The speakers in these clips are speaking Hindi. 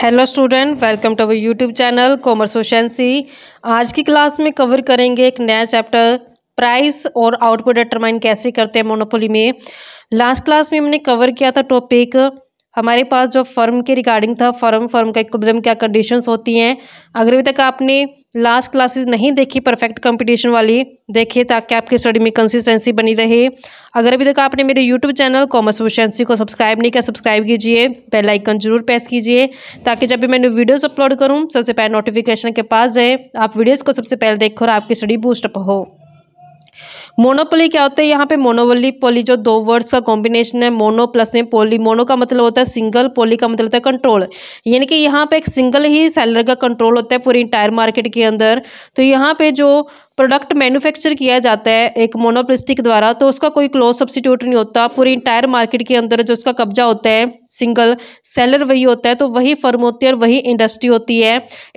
hello student welcome to our YouTube channel commerce ओशेंसी आज की क्लास में कवर करेंगे एक नया चैप्टर प्राइस और आउटपुट डिटरमाइन कैसे करते हैं मोनोपोली में लास्ट क्लास में हमने कवर किया था टॉपिक हमारे पास जो फर्म के रिगार्डिंग था फर्म फर्म का एक क्या कंडीशंस होती हैं अगर अभी तक आपने लास्ट क्लासेस नहीं देखी परफेक्ट कंपटीशन वाली देखिए ताकि आपकी स्टडी में कंसिस्टेंसी बनी रहे अगर अभी तक आपने मेरे यूट्यूब चैनल कॉमर्स वोशेंसी को सब्सक्राइब नहीं किया सब्सक्राइब कीजिए बेल आइकन जरूर प्रेस कीजिए ताकि जब भी मैं वीडियोस अपलोड करूँ सबसे पहले नोटिफिकेशन के पास जाए आप वीडियोज़ को सबसे पहले देखो और आपकी स्टडी बूस्टअप हो मोनोपोली क्या होता है यहाँ पे मोनोवली पोली जो दो वर्ड्स का कॉम्बिनेशन है मोनो प्लस में पोली मोनो का मतलब होता है सिंगल पोली का मतलब होता है कंट्रोल यानी कि यहाँ पे एक सिंगल ही सेलर का कंट्रोल होता है पूरी इंटायर मार्केट के अंदर तो यहाँ पे जो प्रोडक्ट मैन्युफैक्चर किया जाता है एक मोनोप्लिस्टिक द्वारा तो उसका कोई क्लोज सब्सटीट्यूट नहीं होता पूरी इंटायर मार्केट के अंदर जो उसका कब्जा होता है सिंगल सेलर वही होता है तो वही फर्म होती है और वही इंडस्ट्री होती है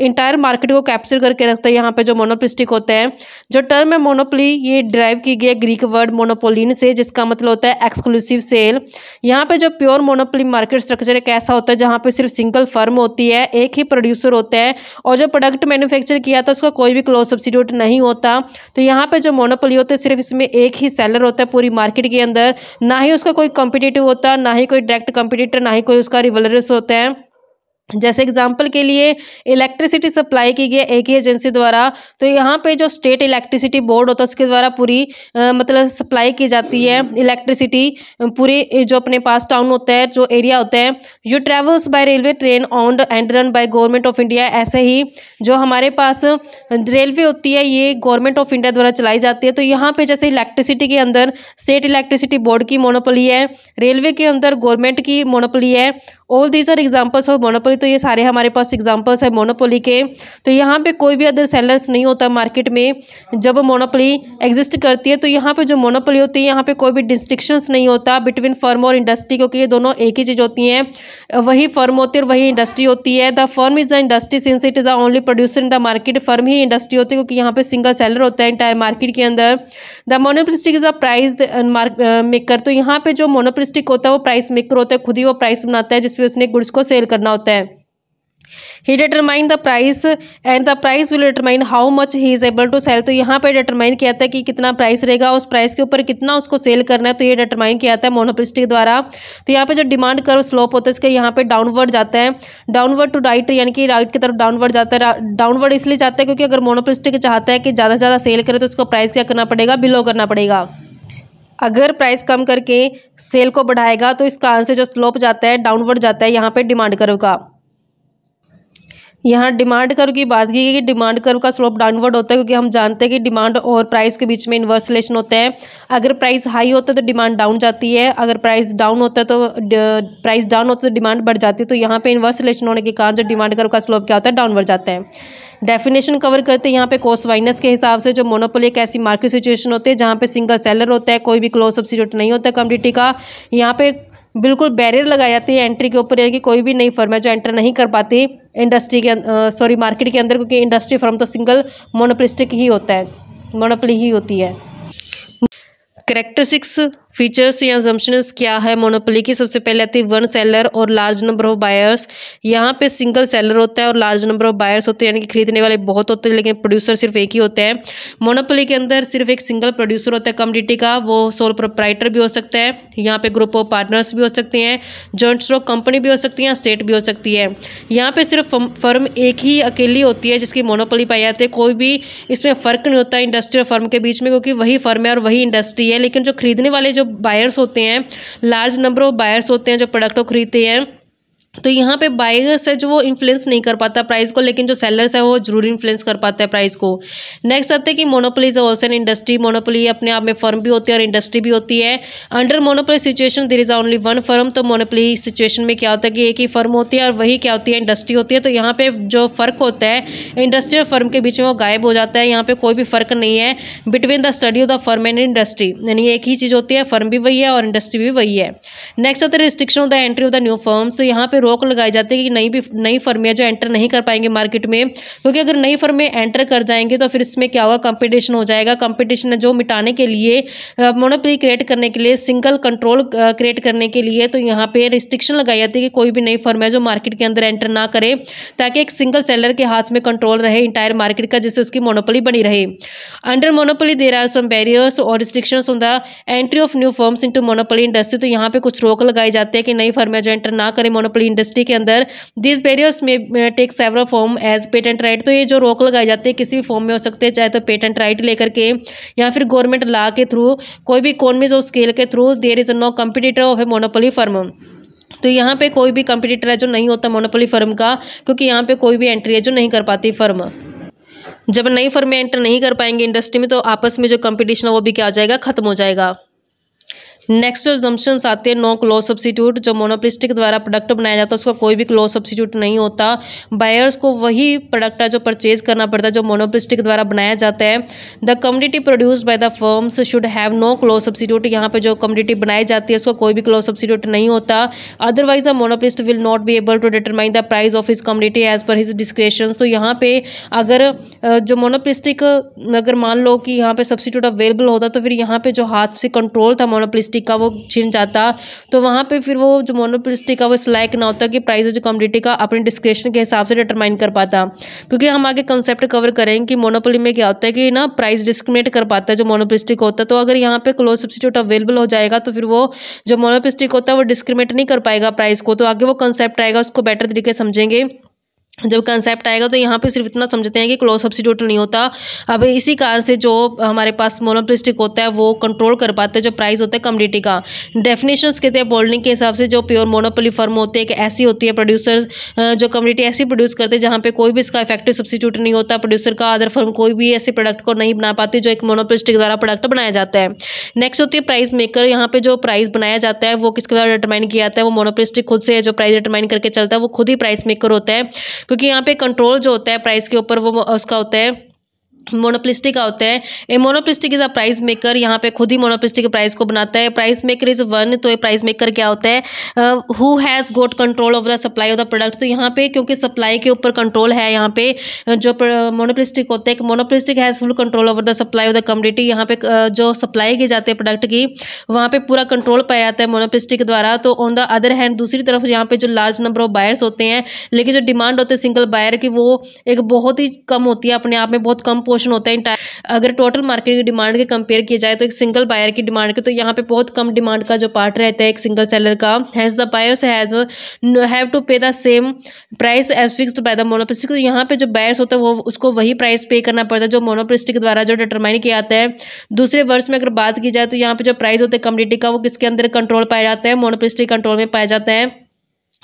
इंटायर मार्केट को कैप्चर करके रखता है यहाँ पे जो मोनोप्लिस्टिक होता है जो टर्म है मोनोपली ये ड्राइव की गई है ग्रीक वर्ड मोनोपोलिन से जिसका मतलब होता है एक्सक्लूसिव सेल यहाँ पर जो प्योर मोनोपली मार्केट स्ट्रक्चर एक ऐसा होता है जहाँ पर सिर्फ सिंगल फर्म होती है एक ही प्रोड्यूसर होता है और जो प्रोडक्ट मैन्युफैक्चर किया था उसका कोई भी क्लोज सब्सिट्यूट नहीं होता होता तो यहाँ पर जो मोनोपोली होते सिर्फ इसमें एक ही सेलर होता है पूरी मार्केट के अंदर ना ही उसका कोई कॉम्पिटेटिव होता ना ही कोई डायरेक्ट कॉम्पिटेटर ना ही कोई उसका रिवलरस होता है जैसे एग्जाम्पल के लिए इलेक्ट्रिसिटी सप्लाई की गई एक ही एजेंसी द्वारा तो यहाँ पे जो स्टेट इलेक्ट्रिसिटी बोर्ड होता है उसके द्वारा पूरी आ, मतलब सप्लाई की जाती है इलेक्ट्रिसिटी पूरे जो अपने पास टाउन होता है जो एरिया होता है you travels by railway train owned and run by government of India ऐसे ही जो हमारे पास रेलवे होती है ये गवर्नमेंट ऑफ इंडिया द्वारा चलाई जाती है तो यहाँ पर जैसे इलेक्ट्रिसिटी के अंदर स्टेट इलेक्ट्रिसिटी बोर्ड की मोनोपली है रेलवे के अंदर गवर्नमेंट की मोनोपली है all these are examples of monopoly तो ये सारे हमारे पास एग्जाम्पल्स है मोनोपोली के तो यहाँ पे कोई भी अदर सेलर्स नहीं होता मार्केट में जब मोनोपोली एग्जिस्ट करती है तो यहाँ पे जो मोनोपोली होती है यहाँ पे कोई भी डिस्टिंक्शंस नहीं होता बिटवीन फर्म और इंडस्ट्री क्योंकि ये दोनों एक ही चीज़ होती हैं वही फर्म होती है और वही इंडस्ट्री होती है the firm is the industry since it is the only producer in the market firm ही इंडस्ट्री होती है क्योंकि यहाँ पे सिंगल सेलर होता है इंटायर मार्केट के अंदर the monopolistic is a price maker तो यहाँ पे जो मोनोपोलिस्टिक होता है वो प्राइस मेकर होता है खुद ही वो प्राइस बनाता है जिसपे उसने गुड्स को सेल करना होता है he determine the price and the price will determine how much he is able to sell तो यहाँ पे डिटरमाइन किया है कि कितना प्राइस रहेगा उस प्राइस के ऊपर कितना उसको सेल करना है तो ये डिटरमाइन किया जाता है मोनोप्रिस्टिक द्वारा तो यहाँ पे जो डिमांड कर स्लोप होता है इसका यहाँ पे डाउनवर्ड जाता है डाउनवर्ड टू राइट यानी कि राइट की तरफ डाउनवर्ड जाता है डाउनवर्ड इसलिए जाता है क्योंकि अगर मोनोप्रिस्टिक चाहता है कि ज़्यादा से ज़्यादा सेल करे तो उसको प्राइस क्या करना पड़ेगा बिलो करना पड़ेगा अगर प्राइस कम करके सेल को बढ़ाएगा तो इस कारण से जो स्लोप जाता है डाउनवर्ड जाता है यहाँ पे डिमांड कर्व का यहाँ डिमांड कर्व की बात की गई कि डिमांड कर्व का स्लोप डाउनवर्ड होता है क्योंकि हम जानते हैं कि डिमांड और प्राइस के बीच में इन्वर्स रिलेशन होते हैं अगर प्राइस हाई होता है तो डिमांड डाउन जाती है अगर प्राइस डाउन होता है तो प्राइस डाउन होता है तो डिमांड बढ़ जाती है तो यहाँ पे इन्वर्स रिलेशन होने के कारण जो डिमांड कर्व का स्लोप क्या होता है डाउनवर्ड जाता है डेफिनेशन कवर करते हैं यहाँ पे कोस वाइनस के हिसाब से जो मोनोपोली एक ऐसी मार्केट सिचुएशन होती है जहाँ पे सिंगल सेलर होता है कोई भी क्लोज सब्सिट्यूट नहीं होता कम्युनिटी का यहाँ पे बिल्कुल बैरियर लगाए जाते हैं एंट्री के ऊपर यानी कि कोई भी नई फर्म है जो एंटर नहीं कर पाती इंडस्ट्री के सॉरी अं, मार्केट अं, के अंदर क्योंकि इंडस्ट्री फर्म तो सिंगल मोनोपलिस्टिक ही होता है मोनोपली ही होती है करेक्टर सिक्स फीचर्स या जम्पशंस क्या है मोनोपली की सबसे पहले आती है वन सेलर और लार्ज नंबर ऑफ बायर्स यहाँ पे सिंगल सेलर होता है और लार्ज नंबर ऑफ बायर्स होते हैं यानी कि खरीदने वाले बहुत होते हैं लेकिन प्रोड्यूसर सिर्फ एक ही होते हैं मोनोपली के अंदर सिर्फ एक सिंगल प्रोड्यूसर होता है कमोडिटी का वो सोल प्रोपराइटर भी हो सकता है यहाँ पे ग्रुप ऑफ पार्टनर्स भी हो सकते हैं जॉइंट स्टॉक कंपनी भी हो सकती है स्टेट भी हो सकती है यहाँ पे सिर्फ फर्म एक ही अकेली होती है जिसकी मोनोपली पाई जाती है कोई भी इसमें फ़र्क नहीं होता इंडस्ट्री और फर्म के बीच में क्योंकि वही फर्म है और वही इंडस्ट्री है लेकिन जो खरीदने वाले जो बायर्स होते हैं लार्ज नंबर ऑफ बायर्स होते हैं जो प्रोडक्ट को खरीदते हैं तो यहाँ पे बायर्स है जो वो इन्फ्लुएंस नहीं कर पाता प्राइस को लेकिन जो सेलर्स है वो जरूर इन्फ्लुएंस कर पाता है प्राइस को नेक्स्ट आते हैं कि monopolies also an industry monopoly अपने आप में फर्म भी होती है और इंडस्ट्री भी होती है under monopoly situation there is only one firm तो मोनोपोली सिचुएशन में क्या होता है कि एक ही फर्म होती है और वही क्या होती है इंडस्ट्री होती है तो यहाँ पे जो फ़र्क होता है इंडस्ट्री और फर्म के बीच में वो गायब हो जाता है यहाँ पे कोई भी फ़र्क नहीं है between the study of the firm and industry यानी एक ही चीज़ होती है फर्म भी वही है और इंडस्ट्री भी वही है नेक्स्ट आता है restriction of the entry of the new firms तो यहाँ पे पे रोक लगाई जाती है कि नई भी नई फर्मियाँ जो एंटर नहीं कर पाएंगे मार्केट में क्योंकि अगर नई फर्में एंटर कर जाएंगे तो फिर इसमें क्या होगा कंपटीशन हो जाएगा कंपटीशन जो मिटाने के लिए मोनोपली क्रिएट करने के लिए सिंगल कंट्रोल क्रिएट करने के लिए तो यहाँ पे रिस्ट्रिक्शन लगाई जाती है कि कोई भी नई फर्म है जो मार्केट के अंदर एंटर ना करे ताकि एक सिंगल सेलर के हाथ में कंट्रोल रहे इंटायर मार्केट का जिससे उसकी मोनोपली बनी रहे under monopoly there are some barriers और restriction on the entry of new firms into monopoly industry तो यहाँ पे कुछ रोक लगाई जाती है कि नई फर्में जो एंटर ना करें मोनोपली इंडस्ट्री के अंदर this various may take several form as patent right तो ये जो रोक लगाए जाते हैं किसी भी फॉर्म में हो सकते हैं चाहे तो पेटेंट राइट लेकर के या फिर गवर्नमेंट लॉ के थ्रू कोई भी इकोनमीज ऑफ स्केल के through there is no competitor of a monopoly firm तो यहाँ पे कोई भी कंपटीटर है जो नहीं होता मोनोपोली फर्म का क्योंकि यहाँ पे कोई भी एंट्री है जो नहीं कर पाती फर्म जब नई फर्में एंटर नहीं कर पाएंगे इंडस्ट्री में तो आपस में जो कंपटीशन है वो भी क्या हो जाएगा खत्म हो जाएगा नेक्स्ट जो जम्पशंस आते हैं नो क्लोज सब्सिट्यूट जो मोनोप्लिस्टिक द्वारा प्रोडक्ट बनाया जाता है उसका कोई भी क्लोज सब्सिट्यूट नहीं होता बायर्स को वही प्रोडक्ट है जो परचेज करना पड़ता है जो मोनोप्लिस्टिक द्वारा बनाया जाता है the community produce by the firms should have no close substitute यहाँ पर जो कम्युनिटी बनाई जाती है उसका कोई भी क्लोज सब्सिट्यूट नहीं होता otherwise the monopolist will not be able to determine the price of his community as per his discretion तो यहाँ पे अगर जो मोनोप्लिस्टिक अगर मान लो कि यहाँ पे सब्सिट्यूट अवेलेबल होता तो फिर यहाँ पे जो हाथ से कंट्रोल था मोनोप्लिस्टिक का वो छिन जाता तो वहाँ पे फिर वो जो मोनोपोलिस्टिक का वो इस ना होता कि प्राइस जो कमोडिटी का अपने डिस्क्रिप्शन के हिसाब से डिटरमाइन कर पाता क्योंकि हम आगे कंसेप्ट कवर करेंगे कि मोनोपोली में क्या होता है कि ना प्राइस डिस्क्रिमिनेट कर पाता है जो मोनोपोलिस्टिक होता है तो अगर यहाँ पे क्लोज सब्सिट्यूट अवेलेबल हो जाएगा तो फिर वो जो मोनोपोलिस्टिक होता है वो डिस्क्रिमिनेट नहीं कर पाएगा प्राइस को तो आगे वो कंसेप्ट आएगा उसको बेटर तरीके समझेंगे जब कंसेप्ट आएगा तो यहाँ पे सिर्फ इतना समझते हैं कि क्लोज सब्सिट्यूट नहीं होता अब इसी कारण से जो हमारे पास मोनोप्लिस्टिक होता है वो कंट्रोल कर पाते हैं जो प्राइस होता है कमोडिटी का डेफिनेशन कहते हैं बोल्डिंग के हिसाब से जो प्योर मोनोपली फर्म होते हैं एक ऐसी होती है प्रोड्यूसर जो कमोडिटी ऐसी प्रोड्यूस करते हैं जहाँ पर कोई भी इसका इफेक्टिव सब्सिट्यूट नहीं होता प्रोड्यूसर का अदर फर्म कोई भी ऐसे प्रोडक्ट को नहीं बना पाती जो एक मोनोप्लिस्टिक द्वारा प्रोडक्ट बनाया जाता है नेक्स्ट होती है प्राइस मेकर यहाँ पर जो प्राइस बनाया जाता है वो किसके द्वारा डिटरमाइन किया जाता है वो मोनोप्लिस्टिक खुद से जो प्राइस डिटरमाइन करके चलता है वो खुद ही प्राइस मेकर होता है क्योंकि यहाँ पे कंट्रोल जो होता है प्राइस के ऊपर वो उसका होता है मोनोप्लिस्टिक होते हैं a monopolistic is a price maker यहाँ पे खुद ही मोनोप्लिस्टिक प्राइस को बनाता है प्राइस मेकर इज वन तो ये प्राइस मेकर क्या होता है who has got control of the supply of the product तो यहाँ पे क्योंकि सप्लाई के ऊपर कंट्रोल है यहाँ पे uh, जो मोनोप्लिस्टिक होता है कि monopolistic has full control over the supply of the community यहाँ पे uh, जो सप्लाई की जाती है प्रोडक्ट की वहाँ पर पूरा कंट्रोल पाया जाता है मोनोप्लिस्टिक द्वारा तो ऑन द अदर हैंड दूसरी तरफ यहाँ पे जो लार्ज नंबर ऑफ बायर्स होते हैं लेकिन जो डिमांड होते हैं सिंगल बायर की वो एक बहुत ही कम होती है अपने आप में बहुत कम पोस्ट क्वेश्चन होता है अगर टोटल मार्केट की डिमांड के कंपेयर किया जाए तो एक सिंगल बायर की डिमांड के तो यहाँ पे बहुत कम डिमांड का जो पार्ट रहता है एक सिंगल सेलर का has the buyers has have to pay the same price as fix by the monopolistic तो यहाँ पे जो बायर्स होता है वो उसको वही प्राइस पे करना पड़ता है जो मोनोप्रिस्टिक द्वारा जो डिटरमाइन किया जाता है दूसरे वर्ष में अगर बात की जाए तो यहाँ पे जो प्राइस होता है कम्युनिटी का वो किसके अंदर कंट्रोल पाया जाता है मोनोप्रिस्टिक कंट्रोल में पाया जाता है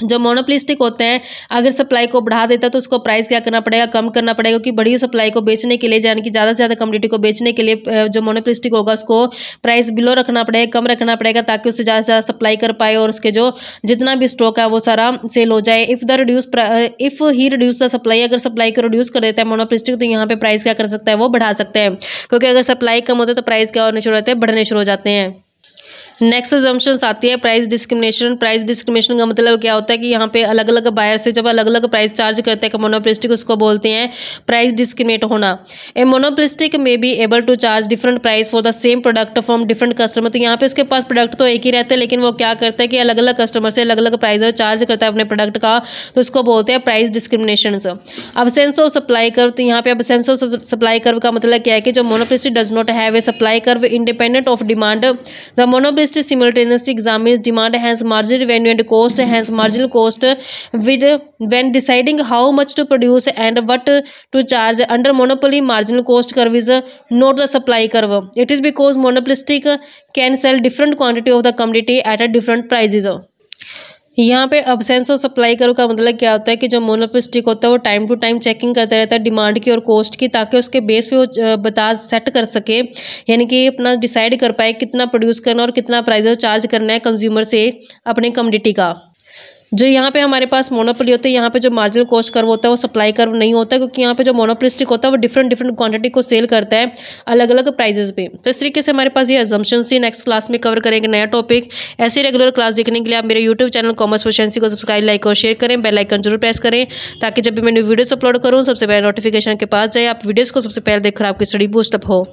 जो मोनोप्लिस्टिक होते हैं अगर सप्लाई को बढ़ा देता है तो उसको प्राइस क्या करना पड़ेगा कम करना पड़ेगा क्योंकि बड़ी सप्लाई को बेचने के लिए यानी कि ज़्यादा से ज़्यादा कम्युनिटी को बेचने के लिए जो मोनोप्लिस्टिक होगा उसको प्राइस बिलो रखना पड़ेगा कम रखना पड़ेगा ताकि उससे ज़्यादा से ज़्यादा सप्लाई कर पाए और उसके जो जितना भी स्टॉक है वो सारा सेल हो जाए if the reduce if he reduce the supply अगर सप्लाई को रिड्यूस कर देता है मोनोप्लिस्टिक तो यहाँ पर प्राइस क्या कर सकता है वो बढ़ा सकते हैं क्योंकि अगर सप्लाई कम होता है तो प्राइस क्या होने शुरू होते हैं बढ़ने शुरू हो जाते हैं नेक्स्ट एजम्पन्स आती है प्राइस डिस्क्रिमिनेशन प्राइस डिस्क्रिमिनेशन का मतलब क्या होता है कि यहाँ पे अलग अलग बायर से जब अलग अलग प्राइस चार्ज करते हैं कि उसको बोलते हैं प्राइस डिस्क्रिमिनेट होना a monopolistic may be able to charge different price for the same product from different customer तो यहाँ पे उसके पास प्रोडक्ट तो एक ही रहता है लेकिन वो क्या करता है कि अलग अलग कस्टमर से अलग अलग प्राइस चार्ज करता है अपने प्रोडक्ट का तो उसको बोलते हैं price discrimination absence of supply curve तो यहाँ पे अब सेंस ऑफ सप्लाई कर्व का मतलब क्या है कि जो monopolistic does not have a supply curve independent of demand the monopolistic list simultaneously examines demand hence marginal revenue and cost hence marginal cost with when deciding how much to produce and what to charge under monopoly marginal cost curve is not the supply curve it is because monopolistic can sell different quantity of the commodity at a different prices यहाँ पे अबसेंस और सप्लाई करो का मतलब क्या होता है कि जो मोनोपिस्टिक होता है वो टाइम टू टाइम चेकिंग करता रहता है डिमांड की और कॉस्ट की ताकि उसके बेस पे वो बता सेट कर सके यानी कि अपना डिसाइड कर पाए कितना प्रोड्यूस करना और कितना प्राइस चार्ज करना है कंज्यूमर से अपने कम्यूनिटी का जो यहाँ पे हमारे पास मोनोपली होते हैं यहाँ पे जो मार्जिनल कॉस्ट कर्व होता है वो सप्लाई कर्व नहीं होता क्योंकि यहाँ पे जो मोनोपलिस्टिक होता है वो डिफरेंट डिफरेंट क्वांटिटी को सेल करता है अलग अलग प्राइजेस पे तो इस तरीके से हमारे पास ये एजम्पन सी नेक्स्ट क्लास में कवर करेंगे नया टॉपिक ऐसे रेगुलर क्लास देखने के लिए आप मेरे यूट्यूब चैनल कॉमर्स प्रोशेंसी को सब्सक्राइब लाइक और शेयर करें बेलाइकन जरूर प्रेस करें ताकि जब भी मैं न्यू अपलोड करूँ सबसे पहले नोटिफिकेशन के पास जाए आप वीडियोज़ को सबसे पहले देखकर आपकी स्टडी बूस्टअप हो